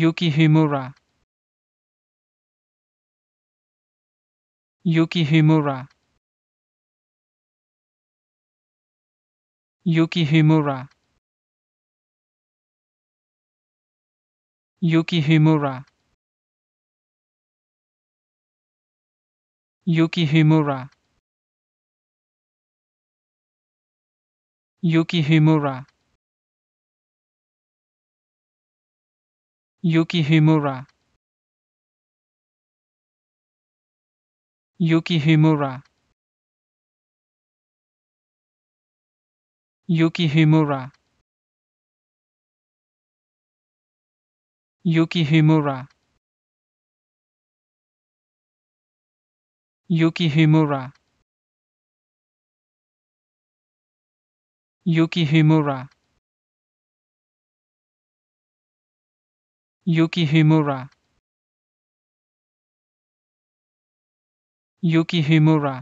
Yuki Himura Yuki Himura Yuki Himura Yuki Himura Yuki Himura Yuki Himura Yuki Himura Yuki Himura Yuki Himura Yuki Himura Yuki Himura Yuki Himura Yukihimura Yukihimura